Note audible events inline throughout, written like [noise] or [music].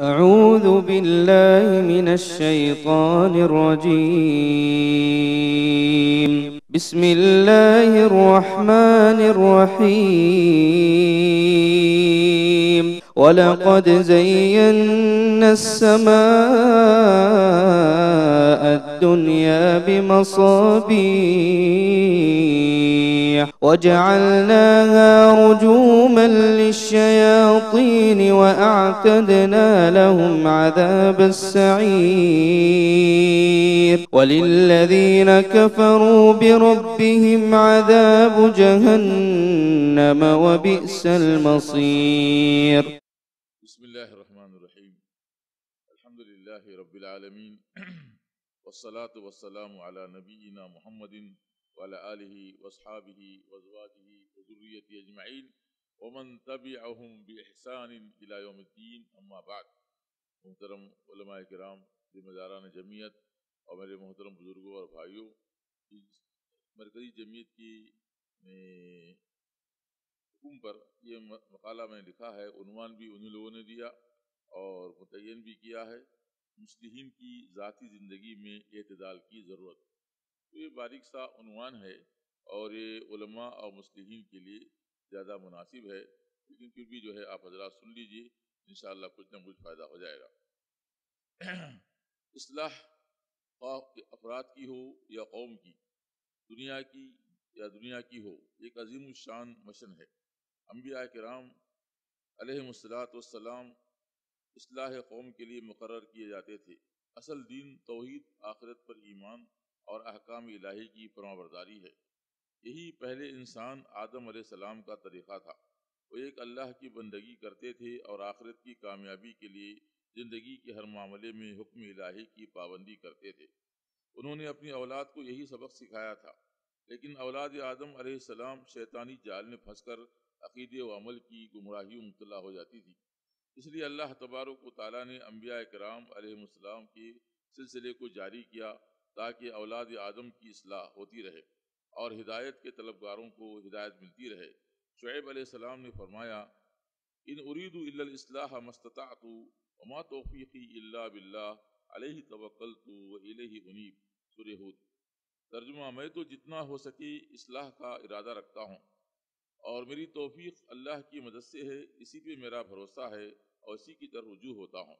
أعوذ بالله من الشيطان الرجيم بسم الله الرحمن الرحيم ولقد زينا السماء الدنيا بمصابيح وجعلناها رجوما للشياطين وأعتدنا لهم عذاب السعير وللذين كفروا بربهم عذاب جهنم وبئس المصير بسم الله الرحمن الرحيم الحمد لله رب العالمين [clears throat] वसलात वसलाम अला नबीना मोहम्मदिन वाला आलह वसहाबह वजवाजह वज़ुर्रियत अजमाइन वमन तब अहम बहसान इलायोमद्दीन अम्माबाद मोहतरम कराम जिम्मेदारान जमीयत और मेरे मोहतरम बुज़ुर्गों और भाइयों मरकज़ी जमीयत की हुकुम पर ये मकाला मैंने लिखा है उनवान भी उन्हीं लोगों ने दिया और मुतन भी किया है मुस्लिम की ज़ाती ज़िंदगी में अतदाल की ज़रूरत तो ये बारिक सा उनवान है और ये उलमा और मुस्लिम के लिए ज़्यादा मुनासिब है लेकिन फिर भी जो है आप हजरा सुन लीजिए इन कुछ ना कुछ फ़ायदा हो जाएगा असलाह [clears throat] अफराद की हो या कौम की दुनिया की या दुनिया की हो एक अजीम शान मशन है अम्बिया कराम अलहलात वसलाम असलाह कौम के लिए मुकर किए जाते थे असल दिन तोहद आखिरत पर ईमान और अहकाम इलाही की फरमाबरदारी है यही पहले इंसान आदम सलाम का तरीक़ा था वो एक अल्लाह की बंदगी करते थे और आखिरत की कामयाबी के लिए ज़िंदगी के हर मामले में हुक्म इलाही की पाबंदी करते थे उन्होंने अपनी औलाद को यही सबक सिखाया था लेकिन औलाद आदम सलाम शैतानी जाल में फंस कर अकीदे वमल की गुमराही मुबतला हो जाती थी इसलिए अल्लाह तबारो को ताली ने अम्बिया कराम आसमाम के सिलसिले को जारी किया ताकि औलाद आदम की असलाह होती रहे और हिदायत के तलबगारों को हिदायत मिलती रहे शुएब आसमाम ने फरमाया इन उरीदुल्लाह मस्ततातु वमा तोफ़ी बिल्ला अलही तवक्ल तो वही उनीब सुरहूद तर्जुमा मैं तो जितना हो सके इसलाह का इरादा रखता हूँ और मेरी तोफ़ी अल्लाह की मदद से है इसी पर मेरा भरोसा है और इसी की तरह रुजू होता हूँ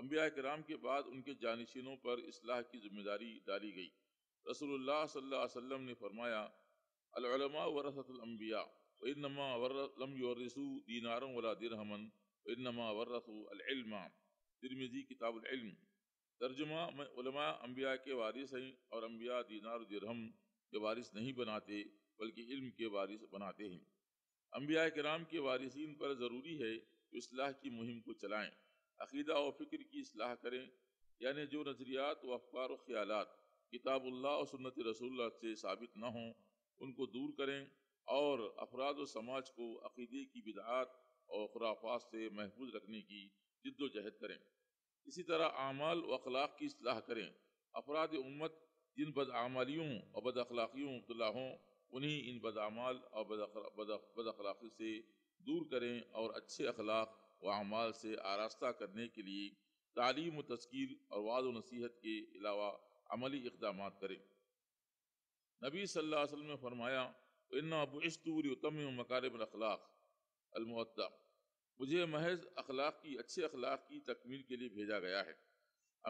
अम्बिया कराम के बाद उनके जानशीनों पर असलाह की जिम्मेदारी डाली गई रसोल्ला सल्ला ने फरमाया अलमा वरसतलम्बिया वनमा वर्रम यरसू दीनारम वला तर्जुमा अम्बिया के वारिस और अम्बिया दीनार के वारिस नहीं बनाते बल्कि इल्म के वारिस बनाते हैं अम्बिया कराम के वारिसन पर ज़रूरी है कि असलाह की मुहिम को चलाएं अकीदा और फ़िक्र की असलाह करें यानी जो नज़रियात व अफकार व ख्याल किताबुल्ला और सुन्नत रसूल से साबित न हों उनको दूर करें और अफराद और समाज को अकीदे की बिदात और खुराफात से महफूज रखने की जद्दोजहद करें इसी तरह आमाल व अखलाक की असलाह करें अफराद उम्मत जिन बदआमालियों और बदअलाक़ियों मुबतला हों उन्हीं इन बदामाल और बदअलाक़ी से दूर करें और अच्छे अखलाक व अमाल से आरास्ता करने के लिए तालीम तस्कीर और वाद नसीहत के अलावा अमली इकदाम करें नबी सल्लल्लाहु ने फरमाया इन्नाबूरी उतम मकारब अखलाक मुझे महज अखलाक की अच्छे अखलाक की तकमील के लिए भेजा गया है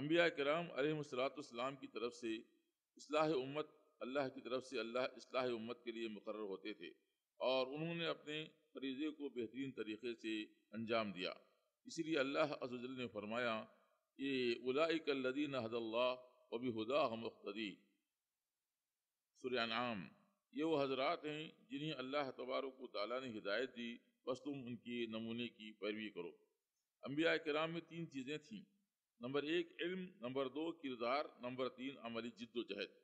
अम्बिया कराम अलमसलाम की तरफ से असलाह उम्मत अल्लाह की तरफ से अल्लाह असलाह उम्मत के लिए मुकर होते थे और उन्होंने अपने फरीजे को बेहतरीन तरीके से अंजाम दिया इसलिए अल्लाह अजल ने फरमाया ये उलाकल्लिन हदल्ला वबी हुदा हमदी सुरानाम ये वो हजरात हैं जिन्हें अल्लाह तबारक ताली ने हिदायत दी बस तुम उनके नमूने की पैरवी करो अम्बिया कराम में तीन चीज़ें थीं नंबर एक इल्म नंबर दो किरदार नंबर तीन अमली जिद्दोजहद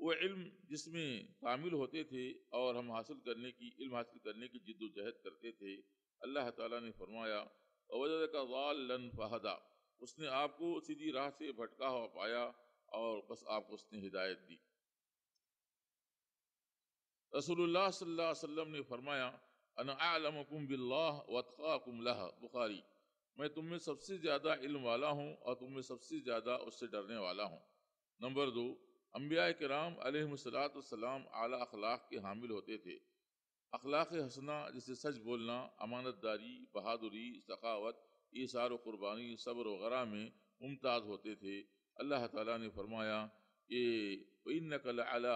वो इल्म जिसमें शामिल होते थे और हम हासिल करने की इल्म हासिल करने की जिद्दोजहद करते थे अल्लाह ताला ने फरमाया अवजद का लन फहदा उसने आपको सीधी राह से भटका हुआ पाया और बस आपको उसने हिदायत दी रसूलुल्लाह सल्लल्लाहु अलैहि वसल्लम ने फरमाया अनआलमकुम बिल्लाह वतकाकुम लह बुखारी मैं तुम में सबसे ज़्यादा इल्म वाला हूँ और तुम में सबसे ज़्यादा उससे डरने वाला हूँ नंबर दो अम्बिया कराम सलाम आला अखलाक के हामिल होते थे अखलाक हसना जैसे सच बोलना अमानत दारी बहादुरी सखावत ईसार वुरबानी क़ुरबानी सब्र वगैरह में मुमताज़ होते थे अल्लाह ताला ने फरमाया कि इन कल अला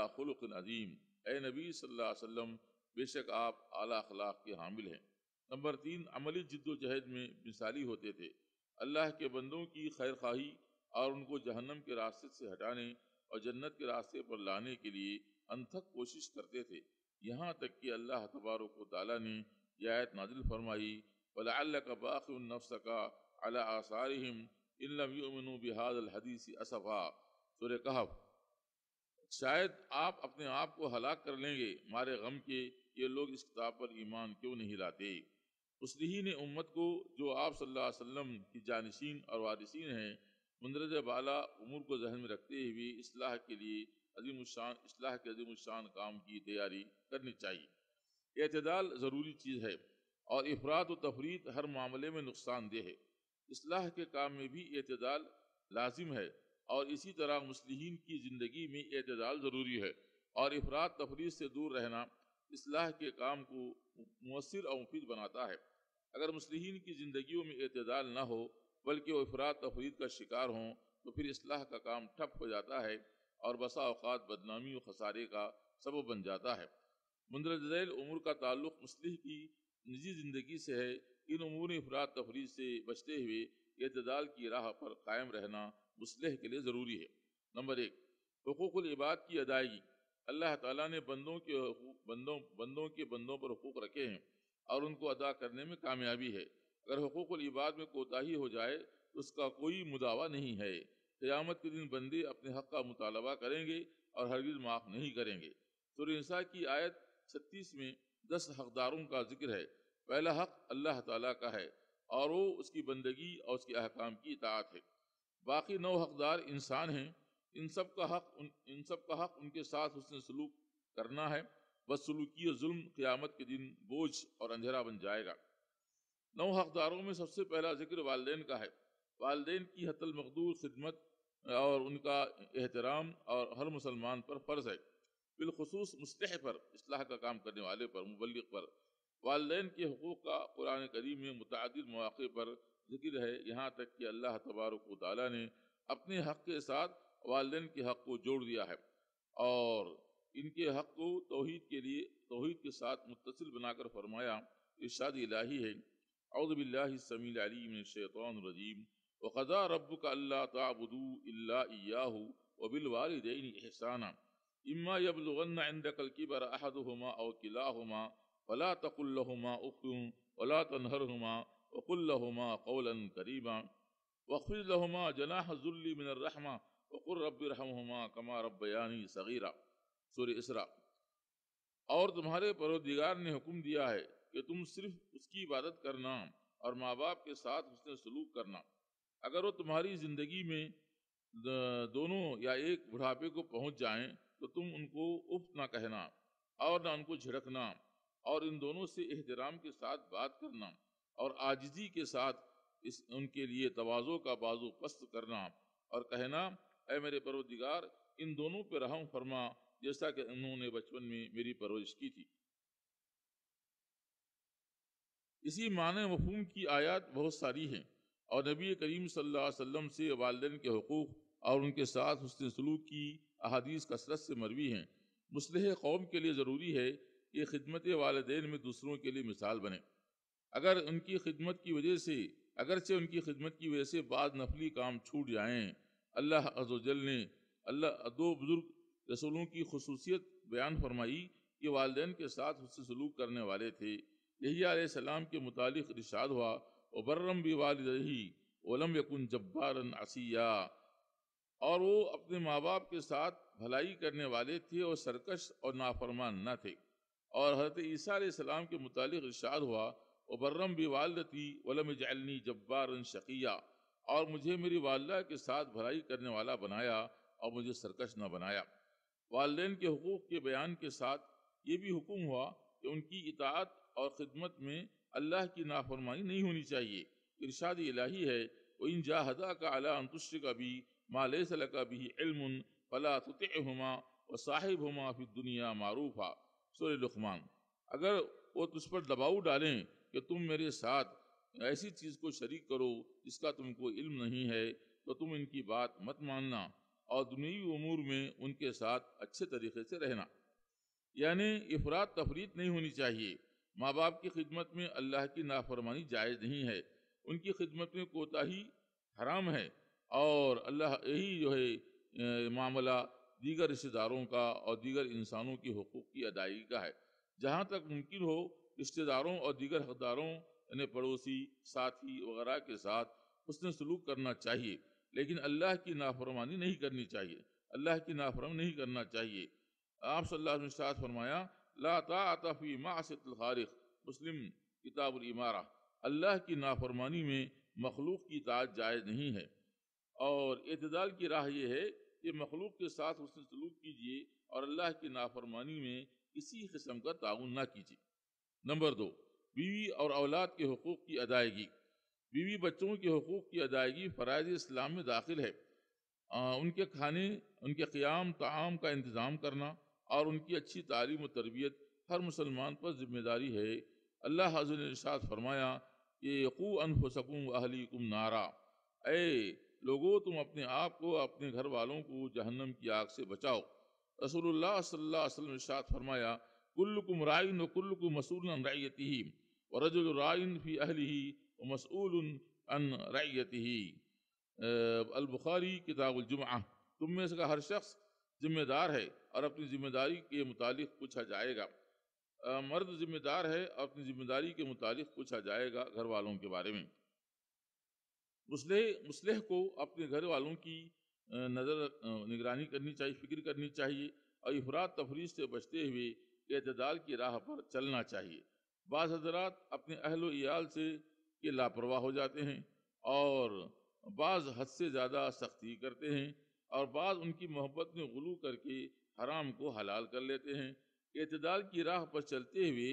ए नबी सल्लम बेशक आप आला अखलाक के हामिल हैं नंबर तीन अमली जद्दोजहद में मिसाली होते थे अल्लाह के बंदों की खैर खाही और उनको जहन्नम के रास्ते से हटाने और जन्नत के रास्ते पर लाने के लिए अनथक कोशिश करते थे यहाँ तक कि अल्लाह तबारक ताली ने यह आयत नाजिल फरमाई फ़ला का बाक़नफ़ का अला आसारम इलमिन हदीस असफ़ा सुर कहब शायद आप अपने आप को हलाक कर लेंगे मारे गम के ये लोग इस किताब पर ईमान क्यों नहीं लाते ही ने उम्मत को जो आप सल्लल्लाहु अलैहि वसल्लम की जानशीन और वारिसीन हैं मंदरज बाला उमूर को जहन में रखते हुए असलाह के लिए अजीम शान असलाह के अजीमशान काम की तैयारी करनी चाहिए अतदाल ज़रूरी चीज़ है और अफराद व तफरीत हर मामले में नुकसानदेह है असलाह के काम में भी अतदाल लाजिम है और इसी तरह मुसलिन की ज़िंदगी में अतदाल ज़रूरी है और अफराद तफरीत से दूर रहना असलाह के काम को मौसर और मुफीद बनाता है अगर मुसलिन की ज़िंदगी में अतदाल ना हो बल्कि वह अफराद तफरीद का शिकार हों तो फिर असलाह का काम ठप हो जाता है और बसा अवत बदनामी व खसारे का सबब बन जाता है मंदरजैल उमूर का ताल्लुक मुसलह की निजी ज़िंदगी से है इन उमूर अफराद तफरीद से बचते हुए अतदाल की राह पर कायम रहना मसलह के लिए ज़रूरी है नंबर एक हकूक़बाद की अदायगी अल्लाह ताला ने बंदों के बंदों बंदों के बंदों पर हकूक़ रखे हैं और उनको अदा करने में कामयाबी है अगर हकूक़ल इबाद में कोताही हो जाए तो उसका कोई मुदावा नहीं है क़्यामत के दिन बंदे अपने हक़ का मुतालबा करेंगे और हरगिज़ माफ़ नहीं करेंगे सुरसा की आयत छत्तीस में दस हकदारों का जिक्र है पहला हक अल्लाह ताला का है और वो उसकी बंदगी और उसके अहकाम की इतात है बाकी नौ हकदार इंसान हैं इन सब का हक उन इन सब का हक उनके साथ उसने सलूक करना है बदसलूकी और जुल्म क़्यामत के दिन बोझ और अंधेरा बन जाएगा नौ हकदारों में सबसे पहला जिक्र वालदेन का है वालदेन की हतल मकदूर खिदमत और उनका एहतराम और हर मुसलमान पर फ़र्ज़ है बिलखसूस मुस्तह पर असलाह का काम करने वाले पर मुबल पर वालदेन के हकूक़ का कुरान करीम में मुतद मौक़े पर जिक्र है यहाँ तक कि अल्लाह तबारक ताली ने अपने हक़ के साथ वालदेन के हक़ को जोड़ दिया है और इनके हक़ को तोहद के लिए तोहद के साथ मुतसिल बनाकर फरमाया शादी लाही है अउदबिल्लाशैतरजीम वक़दा रब का अल्लाह ताबुदू अल्लाह वबिल वालदेन एहसाना इम्मा यबलगन्नकलकिबर अहदहुमा और किलाहुमा वला तकुल्लहुमा उफ़ुम वला तनहरहुमा वकुल्लहुमा कौलन करीबा वखिलहुमा जनाहजुल्ली मिनर्रहमा वकुर रबरहमा कमा रबयानी सगीरा सुर इसरा और तुम्हारे परोदिगार ने हुक्म दिया है कि तुम सिर्फ उसकी इबादत करना और माँ बाप के साथ उसने सलूक करना अगर वो तुम्हारी ज़िंदगी में दोनों या एक बुढ़ापे को पहुँच जाएँ तो तुम उनको उफ ना कहना और ना उनको झिड़कना और इन दोनों से एहतराम के साथ बात करना और आजिजी के साथ इस उनके लिए तोज़ों का बाजू पस्त करना और कहना ए मेरे परवदिगार इन दोनों पर रहम फरमा जैसा कि उन्होंने बचपन में मेरी परवरिश की थी इसी मान मफहम की आयत बहुत सारी हैं और नबी करीम वसल्लम से वालदेन के हकूक़ और उनके साथ हसन सलूक की अहादीस कसरत से मरवी हैं मुसलह कौम के लिए ज़रूरी है कि खिदमत वालदेन में दूसरों के लिए मिसाल बने अगर उनकी खिदमत की वजह से अगरचे उनकी खिदमत की वजह से बाद नफली काम छूट जाएँ अल्लाह अजोजल ने अल्लाह दो बुज़ुर्ग रसूलों की खसूसियत बयान फरमाई कि वालदेन के साथ हसन सलूक करने वाले थे सलाम के मुतालिक रिशाद हुआ वबर्रम भी वालद रही ओलम यकुन जब्बारन असिया और वो अपने माँ बाप के साथ भलाई करने वाले थे और सरकश और नाफरमान न ना थे और हरत ईसा के मुतालिक इर्शाद हुआ वबर्रम भी थी वलम जलनी जब्बारन शकिया और मुझे मेरी वालदा के साथ भलाई करने वाला बनाया और मुझे सरकश न बनाया वालदेन के हकूक़ के बयान के साथ ये भी हुक्म हुआ कि उनकी इतात और ख़िदमत में अल्लाह की नाफरमानी नहीं होनी चाहिए इरशाद इलाही है व इन जाहदा का अला अंतुष्ट का भी माले सल का भी इल्म फला तुतहुमा व साहिब हम फिर दुनिया मारूफ हा सुर लुकमान अगर वो तुझ पर दबाव डालें कि तुम मेरे साथ ऐसी चीज़ को शरीक करो जिसका तुमको इल्म नहीं है तो तुम इनकी बात मत मानना और दुनियावी अमूर में उनके साथ अच्छे तरीके से रहना यानी अफरात तफरीत नहीं होनी चाहिए माँ बाप की खिदमत में अल्लाह की नाफरमानी जायज़ नहीं है उनकी खिदमत में कोताही हराम है और अल्लाह यही जो है मामला दीगर रिश्तेदारों का और दीगर इंसानों के हकूक़ की अदायगी का है जहाँ तक मुमकिन हो रिश्तेदारों और दीगर हकदारों यानी पड़ोसी साथी वगैरह के साथ उसने सलूक करना चाहिए लेकिन अल्लाह की नाफरमानी नहीं करनी चाहिए अल्लाह की नाफरम नहीं करना चाहिए आप सल्लल्लाहु अलैहि वसल्लम ने फरमाया लाताफ़ी मासतलखारिक मुस्लिम किताबुलमारा अल्लाह की नाफरमानी में मखलूक की ताज जायज़ नहीं है और अतदाल की राह यह है कि मखलूक के साथ उसने सलूक कीजिए और अल्लाह की नाफरमानी में किसी किस्म का ताउन ना कीजिए नंबर दो बीवी और औलाद के हकूक़ की अदायगी बीवी बच्चों के हकूक़ की अदायगी फ़रज़ इस्लाम में दाखिल है आ, उनके खाने उनके क़्याम ताम का इंतज़ाम करना और उनकी अच्छी तालीम व तरबियत हर मुसलमान पर जिम्मेदारी है अल्लाह ने निशात फरमाया कि यकू अहली कुम नारा ए लोगो तुम अपने आप को अपने घर वालों को जहन्नम की आग से बचाओ रसूलुल्लाह सल्लल्लाहु अलैहि फरमाया कुल्लुकुम राइन व कुल्लुकुम मसूलन रैयती और रजुल राइन फी अहली व मसूल अन रैयती अलबुखारी किताबुलजुम तुम में इसका हर शख्स जिम्मेदार है और अपनी जिम्मेदारी के मुतालिक पूछा जाएगा मर्द जिम्मेदार है अपनी जिम्मेदारी के मुतालिक पूछा जाएगा घर वालों के बारे में मुसलह मुसलह को अपने घर वालों की नज़र निगरानी करनी चाहिए फिक्र करनी चाहिए और अफरात तफरी से बचते हुए अतदाल की राह पर चलना चाहिए बाज़ हजरात अपने अहल याल से के लापरवाह हो जाते हैं और बाज़ हद से ज़्यादा सख्ती करते हैं और बाज़ उनकी मोहब्बत में गलू करके हराम को हलाल कर लेते हैं इतदाल की राह पर चलते हुए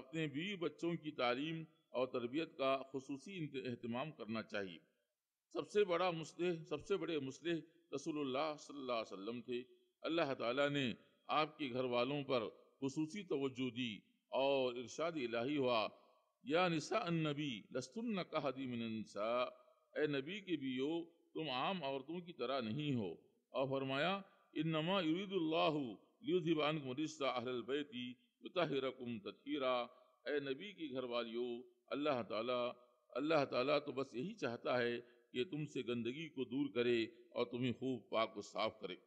अपने बीवी बच्चों की तालीम और तरबियत का खसूसी अहतमाम करना चाहिए सबसे बड़ा मुस्लह सबसे बड़े मुस्लह रसूलुल्लाह वसल्लम थे अल्लाह ताली ने आपके घर वालों पर खसूसी तोज्जो दी और इर्शाद इलाही हुआ या निसा नबी लस्तुन कहदी मिनसा ए नबी के बीओ तुम आम औरतों की तरह नहीं हो और फरमाया इन्नमा युरीदुल्लाहु लियुधिबान मरिस्ता अहल बैती मतहरकुम तथीरा ए नबी की घरवालियों अल्लाह ताला अल्लाह ताला तो बस यही चाहता है कि तुमसे गंदगी को दूर करे और तुम्हें खूब पाक को साफ करे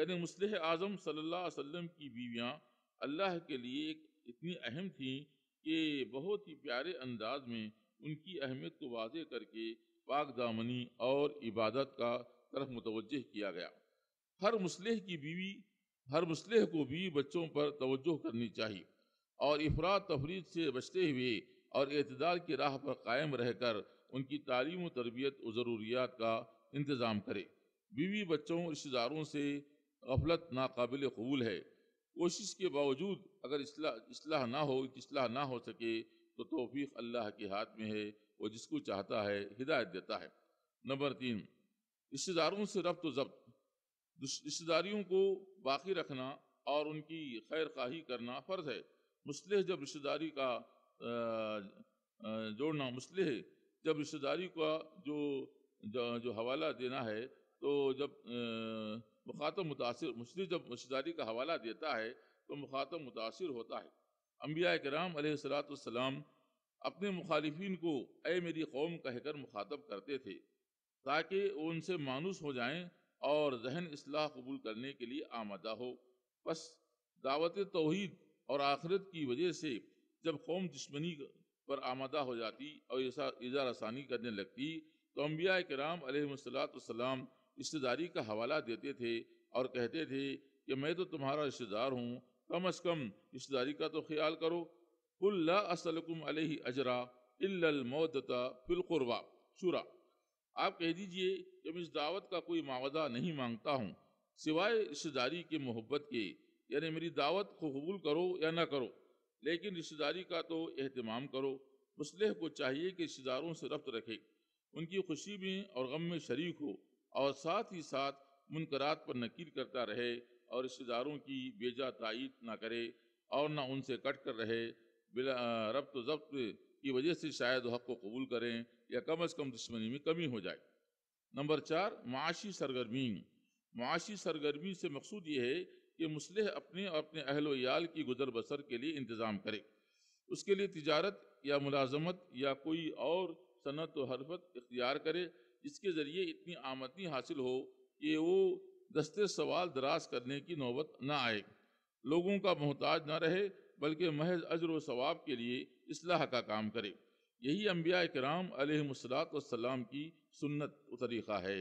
यानी मुस्लह आज़म सल्लल्लाहु अलैहि वसल्लम की बीवियाँ अल्लाह के लिए इतनी अहम थीं कि बहुत ही प्यारे अंदाज में उनकी अहमियत को वाजे करके पाक दामनी और इबादत का तरफ मुतवजह किया गया हर मुस्लह की बीवी हर मुस्लह को बीवी बच्चों पर तवज्जो करनी चाहिए और इफरात तफरीद से बचते हुए और अतदार की राह पर कायम रहकर उनकी तालीम व तरबियत और ज़रूरियात का इंतज़ाम करे बीवी बच्चों रिश्तेदारों से गफलत नाकबिल कबूल है कोशिश के बावजूद अगर असलाह ना हो इसलाह ना हो सके तो तोफ़ी अल्लाह के हाथ में है वो जिसको चाहता है हिदायत देता है नंबर तीन रिश्तेदारों से रब्त ज़ब्त रिश्तेदारियों को बाकी रखना और उनकी खैर खाही करना फ़र्ज है मुसलह जब रिश्तेदारी का जोड़ना मुसलह जब रिश्तेदारी का जो जो हवाला देना है तो जब मुखातब मुतासर मुस्लिम जब रिश्तेदारी का हवाला देता है तो मुखातब मुतासर होता है अम्बिया कराम सलाम अपने मुखालफन को ए मेरी कौम कहकर मुखातब करते थे ताकि वो उनसे मानूस हो जाएँ और जहन असलाह कबूल करने के लिए आमादा हो बस दावत तोहद और आखिरत की वजह से जब कौम दुश्मनी पर आमदा हो जाती और इजा रसानी करने लगती तो अम्बिया के राम अलमसलाम रिश्तेदारी का हवाला देते थे और कहते थे कि मैं तो तुम्हारा रिश्तेदार हूँ कम अज़ कम रिश्तेदारी का तो ख्याल करो कुल्ला असलकुम अजरा इल्लमोदता फिलकुरबा शुरा आप कह दीजिए कि मैं इस दावत का कोई मावदा नहीं मांगता हूँ सिवाय रिश्तेदारी के मोहब्बत के यानी मेरी दावत को कबूल करो या ना करो लेकिन रिश्तेदारी का तो अहतमाम करो मुसलह को चाहिए कि रिश्तेदारों से रब्त रखे उनकी खुशी में और गम में शरीक हो और साथ ही साथ मुनकरात पर नकीर करता रहे और रिश्तेदारों की बेजा तायद ना करे और ना उनसे कट कर रहे बिला रब्त जब्त की वजह से शायद हक को कबूल करें या कम अज़ कम दुश्मनी में कमी हो जाए नंबर चार माशी सरगर्मी माशी सरगर्मी से मकसूद ये है कि मुसलह अपने और अपने अहल की गुजर बसर के लिए इंतज़ाम करे उसके लिए तजारत या मुलाजमत या कोई और सनत व हरफत इख्तियार करे जिसके ज़रिए इतनी आमदनी हासिल हो कि वो दस्ते सवाल दराज करने की नौबत ना आए लोगों का मोहताज ना रहे बल्कि महज अजर व सवाब के लिए इसलाह का काम करे यही अम्बिया कराम वसलाम की सुन्नत तरीक़ा है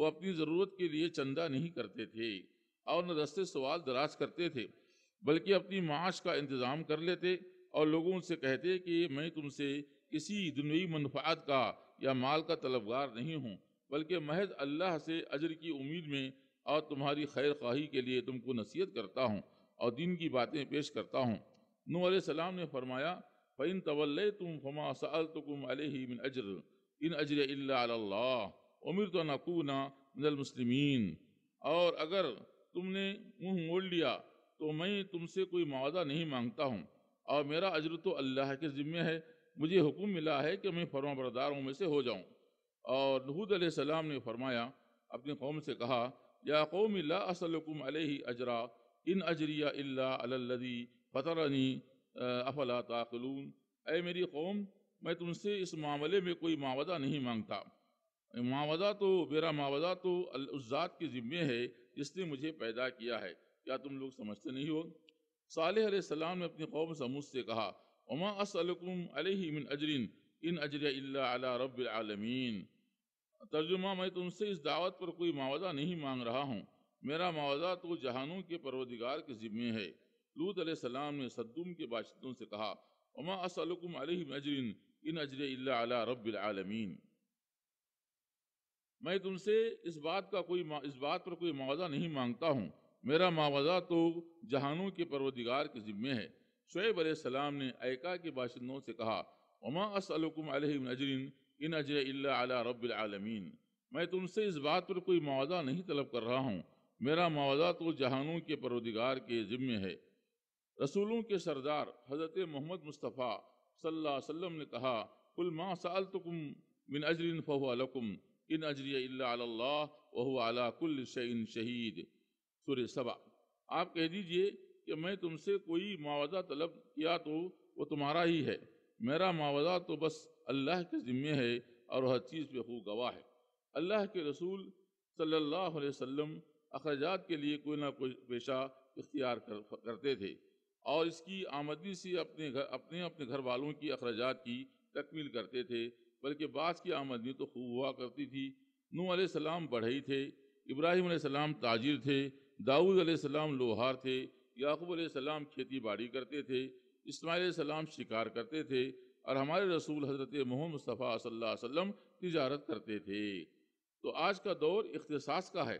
वो अपनी ज़रूरत के लिए चंदा नहीं करते थे और न रस्ते सवाल दराज करते थे बल्कि अपनी माश का इंतज़ाम कर लेते और लोगों से कहते कि मैं तुमसे किसी दुनवी मनफात का या माल का तलबगार नहीं हूँ बल्कि महज अल्लाह से अजर की उम्मीद में और तुम्हारी खैर खाही के लिए तुमको नसीहत करता हूँ और दिन की बातें पेश करता हूँ नू सलाम ने फरमाया फ़ैन तवल तुम फमा सल तुम अलहिमिन अजर इन अजर अमिर तो नकूना मुसलमिन और अगर तुमने मुंह मोड़ लिया तो मैं तुमसे कोई मावदा नहीं मांगता हूँ और मेरा अजर तो अल्लाह के ज़िम्मे है मुझे हुक्म मिला है कि मैं फरमाबरदारों में से हो जाऊँ और नहूद सलाम ने फरमाया अपनी कौम से कहा या कौम ला असलकुम अलही अजरा इन अजरिया अल्लादी फ़तरनी अफला ताकलून मेरी कौम मैं तुमसे इस मामले में कोई मावजा नहीं मांगता मावजा तो मेरा मावजा तो उस ज़ात के ज़िम्मे है जिसने मुझे पैदा किया है क्या तुम लोग समझते नहीं हो साल सलाम ने अपनी कौम समूह से कहा उमा असलकुम अलहिमिन अजरिन इन अजर अला आलमीन तर्जुमा मैं तुमसे इस दावत पर कोई मावजा नहीं मांग रहा हूँ मेरा मावजा तो जहानों के परवदिगार के ज़िम्मे है लूत सलाम ने सद्दुम के बाशिंदों से कहा उमा असलकुम अजरिन इन अजर अला रबालमीन मैं तुमसे इस बात का कोई इस बात पर कोई मुआवजा नहीं मांगता हूँ मेरा मुआवजा तो जहानों के परवदिगार के ज़िम्मे है शुएब सलाम ने ऐका के बाशिंदों से कहा उमा असलकुम अजरिन इन अजर अला रबालमीन मैं तुमसे इस बात पर कोई मुआवजा नहीं तलब कर रहा हूँ मेरा मुआवजा तो जहानों के परवदिगार के ज़िम्मे है रसूलों के सरदार हज़रत मोहम्मद मुस्तफ़ा सल्लल्लाहु अलैहि वसल्लम ने कहा कुल माँ साल तुम मिन अजरिन फ़हुआलकुम इन अजरिया वहुआला कुल शैन शहीद सुर सबा आप कह दीजिए कि मैं तुमसे कोई मुआवजा तलब किया तो वो तुम्हारा ही है मेरा मुआवजा तो बस अल्लाह के ज़िम्मे है और हर चीज़ पर खूब गवाह है अल्लाह के रसूल सल्लल्लाहु अलैहि वसल्लम अखराजात के लिए कोई ना कोई पेशा इख्तियार कर, करते थे और इसकी आमदनी से अपने घर अपने अपने घर वालों की अखराज की तकमील करते थे बल्कि बास की आमदनी तो खूब हुआ करती थी नू सलाम बढ़ई थे इब्राहिम सलाम ताजिर थे दाऊद सलाम लोहार थे याकूब सलाम खेती बाड़ी करते थे इसमाइल सलाम शिकार करते थे और हमारे रसूल हज़रत मोहम्मद मुस्तफ़ा सल्लल्लाहु अलैहि करते थे तो आज का दौर इख्तसास का है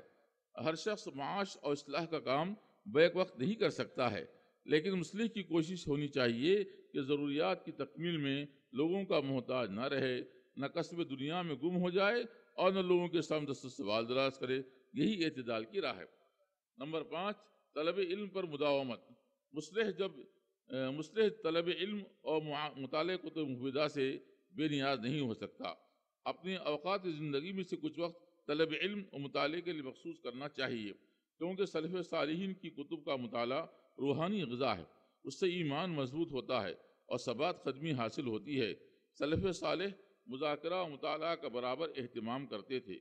हर शख्स माश और असलाह का काम बैक वक्त नहीं कर सकता है लेकिन मसले की कोशिश होनी चाहिए कि ज़रूरियात की तकमील में लोगों का मोहताज ना रहे न कस्ब दुनिया में गुम हो जाए और न लोगों के सामने दस्त सवाल दराज करे यही अतदाल की राह है नंबर पाँच तलब इल्म पर मुदावमत मुसलह जब मुसलह तलब इल्म और मुताले मुहिदा से बेनियाज नहीं हो सकता अपने अवकात ज़िंदगी में से कुछ वक्त तलब इल्म और मुताले के लिए मखसूस करना चाहिए क्योंकि सलफ़ सालहीन की कुतुब का मताल रूहानी गज़ा है उससे ईमान मजबूत होता है और सबात कदमी हासिल होती है सलफ़ साल मुजाकरा मताल का बराबर अहतमाम करते थे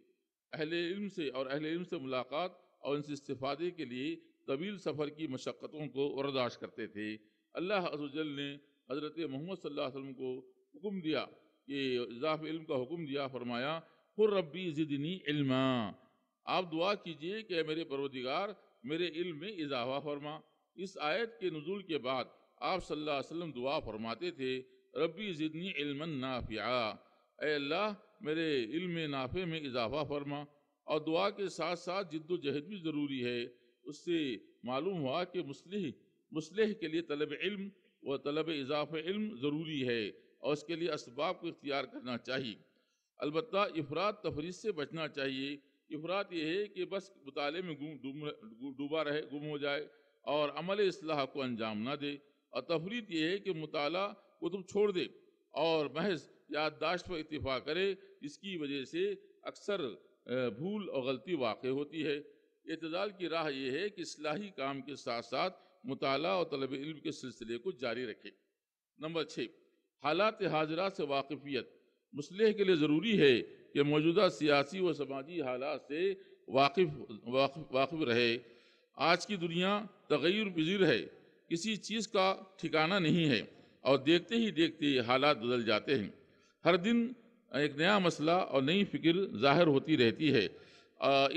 अहल इल्म से और अहल इल्म से मुलाकात और इनसे इस्तादे के लिए तवील सफ़र की मशक्क़तों को बर्दाश्त करते थे अल्लाह अजल ने हज़रत मोहम्मद सल्लल्लाहु अलैहि वसल्लम को हुक्म दिया कि इजाफ़ इल्म का हुक्म दिया फरमाया रबी ज़िदनी इल्मा आप दुआ कीजिए कि मेरे परवदिगार मेरे इल्म में इजाफा फरमा इस आयत के नज़ुल के बाद आप सल्लल्लाहु अलैहि वसल्लम दुआ फरमाते थे रबी ज़िदनी इल्मन नाफिया अल्लाह मेरे इल्म नाफे में इजाफा फरमा और दुआ के साथ साथ जिद्दोजहद भी ज़रूरी है उससे मालूम हुआ कि मुसलह मुसलह के लिए तलब इल्म व तलब इजाफ़ इल्म ज़रूरी है और उसके लिए इसबाब को इख्तियार करना चाहिए अलबत् अफराद तफरी से बचना चाहिए इफरात यह है कि बस मुताले में डूबा रहे गुम हो जाए और अमल असलाह को अंजाम ना दे और तफरीत यह है कि मुताल को तुम छोड़ दे और महज याददाश्त पर इतफ़ा करे इसकी वजह से अक्सर भूल और गलती वाक़ होती है अतदाल की राह यह है कि असलाही काम के साथ साथ मुताल और तलब इल्म के सिलसिले को जारी रखें नंबर छः हालात हाजरा से वाकफियत मुसलह के लिए ज़रूरी है ये मौजूदा सियासी व समाजी हालात से वाकिफ वाकिफ वाकिफ रहे आज की दुनिया तगैर पजीर है किसी चीज़ का ठिकाना नहीं है और देखते ही देखते हालात बदल जाते हैं हर दिन एक नया मसला और नई फिक्र ज़ाहिर होती रहती है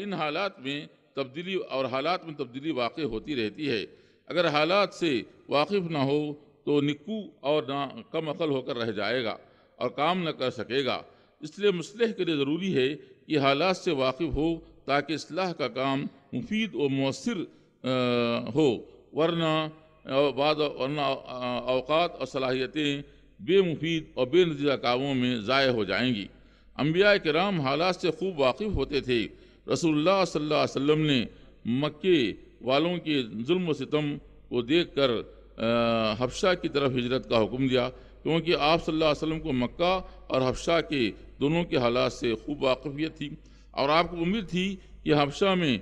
इन हालात में तब्दीली और हालात में तब्दीली वाक़ होती रहती है अगर हालात से वाकिफ़ ना हो तो निक्कू और ना कम अकल होकर रह जाएगा और काम न कर सकेगा इसलिए मुसलह के लिए ज़रूरी है कि हालात से वाकिफ़ हो ताकि असलाह का काम मुफीद और मौसर हो वरना बाद वरना अवकात और सलाहियतें बेमुफीद और बेनतीजा कामों में ज़ाय हो जाएंगी अम्बिया कराम हालात से खूब वाकिफ़ होते थे रसोल्ला सल्लाम ने मक्के वालों के जुल्म सितम को देख कर हफ्शा की तरफ हिजरत का हुक्म दिया क्योंकि आप सल्लल्लाहु अलैहि वसल्लम को मक्का और हफ्शा के दोनों के हालात से खूब वाकफियत थी और आपको उम्मीद थी कि हफ्शा में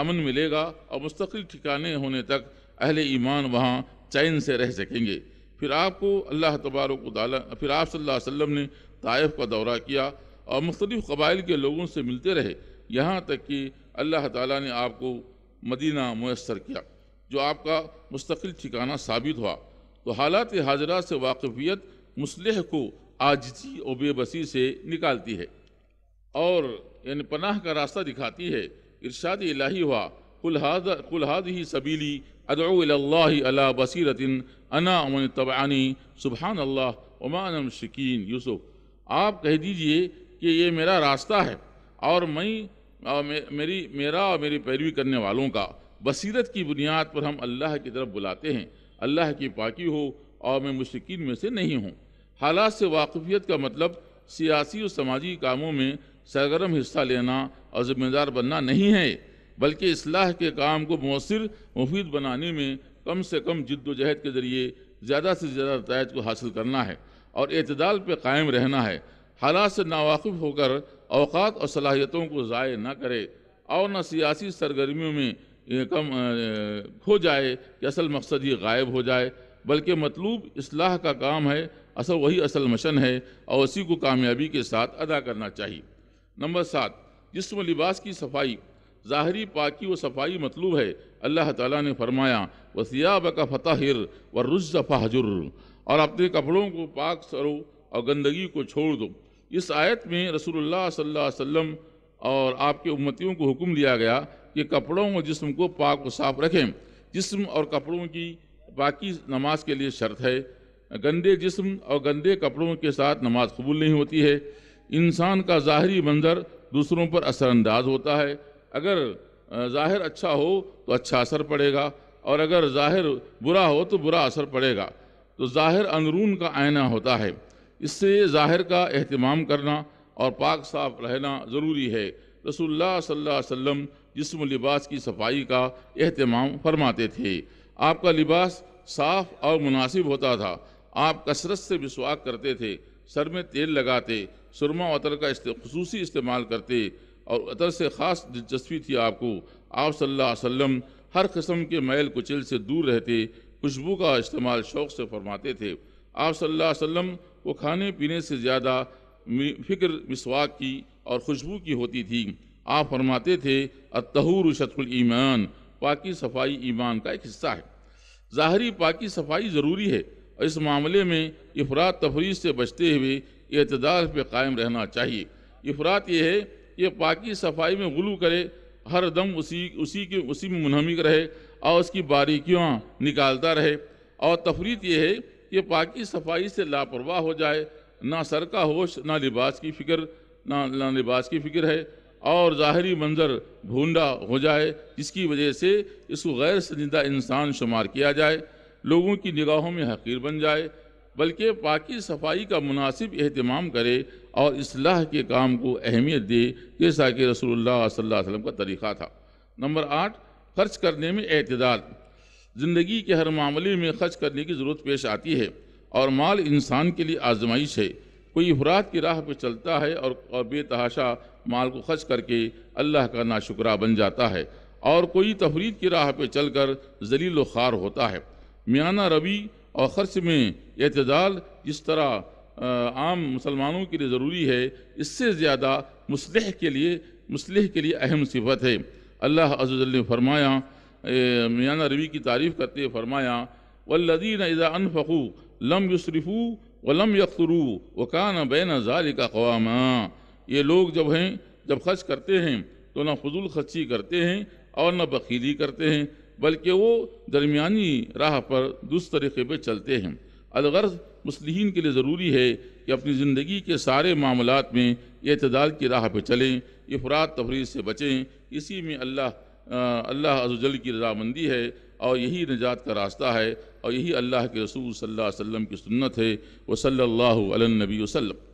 अमन मिलेगा और मुस्तकिल ठिकाने होने तक अहल ईमान वहाँ चैन से रह सकेंगे फिर आपको अल्लाह तबारक फिर आप सल्लल्लाहु अलैहि वसल्लम ने ताइफ का दौरा किया और मुख्तलिफ़ कबाइल के लोगों से मिलते रहे यहाँ तक कि अल्लाह ताला ने आपको मदीना मैसर किया जो आपका मुस्तकिल ठिकाना साबित हुआ तो हालात हाजरा से वाकफियत मुसलह को आजजी और बेबसी से निकालती है और यानि पनाह का रास्ता दिखाती है इर्शाद इलाही हुआ कुलहाद कुलहाद ही सबीली अदल्ला बसीरतिन अना अमन तबानी सुबहान अल्लाह उमान शकीन यूसुफ आप कह दीजिए कि ये मेरा रास्ता है और मैं और मे, मेरी मेरा और मेरी पैरवी करने वालों का बसीरत की बुनियाद पर हम अल्लाह की तरफ बुलाते हैं अल्लाह की पाकि हो और मैं मुश्किन में से नहीं हूँ हालात से वाकफियत का मतलब सियासी और समाजी कामों में सरगर्म हिस्सा लेना और ज़िम्मेदार बनना नहीं है बल्कि असलाह के काम को मौसर मुफीद बनाने में कम से कम जद्दोजहद के ज़रिए ज़्यादा से ज़्यादा नतज को हासिल करना है और अतदाल पर कायम रहना है हालात से नावाकिफ़ होकर अवकात और सलाहियतों को ज़ाय ना करे और न सियासी सरगर्मियों में कम खो जाए कि असल मकसद ये गायब हो जाए बल्कि मतलूब असलाह का काम है असल वही असल मशन है और उसी को कामयाबी के साथ अदा करना चाहिए नंबर सात जिसम लिबास की सफाई ज़ाहरी पाकि व सफाई मतलूब है अल्लाह ताला ने फरमाया व सियाब का फतहिर व रुज़ फ़ाजुर और अपने कपड़ों को पाक सरो और गंदगी को छोड़ दो इस आयत में रसूलुल्लाह सल्लल्लाहु अलैहि वसल्लम और आपके उम्मतियों को हुक्म दिया गया कि कपड़ों व जिस्म को पाक व साफ रखें जिस्म और कपड़ों की बाकी नमाज के लिए शर्त है गंदे जिस्म और गंदे कपड़ों के साथ नमाज कबूल नहीं होती है इंसान का ज़ाहरी मंजर दूसरों पर असरानंदाज होता है अगर ज़ाहिर अच्छा हो तो अच्छा असर पड़ेगा और अगर ज़ाहिर बुरा हो तो बुरा असर पड़ेगा तो ज़ाहिर अंदरून का आयना होता है इससे ज़ाहिर का अहतमाम करना और पाक साफ रहना ज़रूरी है रसोल्ला वम जिसम लिबास की सफाई का अहतमाम फरमाते थे आपका लिबास साफ़ और मुनासिब होता था आप कसरत से विश्वास करते थे सर में तेल लगाते सुरमा अतर का खसूस इस्तेमाल करते और अतर से ख़ास दिलचस्पी थी आपको आप सल्लल्लाहु अलैहि वसल्लम हर कस्म के मैल कुचल से दूर रहते खुशबू का इस्तेमाल शौक़ से फरमाते थे आप सल्लल्लाहु अलैहि वसल्लम को खाने पीने से ज़्यादा फ़िक्र मिसवाक की और खुशबू की होती थी आप फरमाते थे अतहूर शतुल ईमान पाकि सफाई ईमान का एक हिस्सा है ज़ाहरी पाकि सफाई ज़रूरी है इस मामले में अफरात तफरी से बचते हुए अतदाल पर कायम रहना चाहिए अफरात यह है कि पाकि सफाई में गुलू करे हर दम उसी उसी के उसी में मुनहमिक रहे और उसकी बारीकियाँ निकालता रहे और तफरीत यह है कि पाकि सफाई से लापरवाह हो जाए ना सर का होश ना लिबास की फ़िक्र ना ना लिबास की फ़िक्र है और ज़ाहरी मंजर भूडा हो जाए जिसकी वजह से इसको गैर संजीदा इंसान शुमार किया जाए लोगों की निगाहों में हकीर बन जाए बल्कि पाकि सफाई का मुनासिब अहतमाम करे और इसलाह के काम को अहमियत दे जैसा कि रसोल्ला वसम का तरीक़ा था नंबर आठ खर्च करने में अतदाद ज़िंदगी के हर मामले में खर्च करने की ज़रूरत पेश आती है और माल इंसान के लिए आजमाइश है कोई अफराद की राह पर चलता है और, और बेतहाशा माल को खर्च करके अल्लाह का नाशुकरा बन जाता है और कोई तफरीद की राह पर चल कर जलील खार होता है मियाना रवि और ख़र्च में एतजाल जिस तरह आम मुसलमानों के लिए ज़रूरी है इससे ज़्यादा मुसलह के लिए मुसलह के लिए अहम सिफत है अल्लाह अजल ने फरमाया मियाना रवि की तारीफ़ करते हुए फरमाया वल्लदीन इज़ा अनफ़ू लम युसरफ़ू व लम व वकान बैन ज़ाल का कवामा ये लोग जब हैं जब खर्च करते हैं तो ना फजूल खर्ची करते हैं और ना बखीली करते हैं बल्कि वो दरमियानी राह पर दुरुस्त तरीक़े पर चलते हैं अलगर्ज मुसलिन के लिए ज़रूरी है कि अपनी ज़िंदगी के सारे मामलों में अतदाल की राह पर चलें अफराद तफरी से बचें इसी में अल्लाह अल्लाह अजल की रजामंदी है और यही निजात का रास्ता है और यही अल्लाह के रसूल सल्लल्लाहु अलैहि वसल्लम की सुन्नत है सल्लल्लाहु अलैहि नबी वसल्लम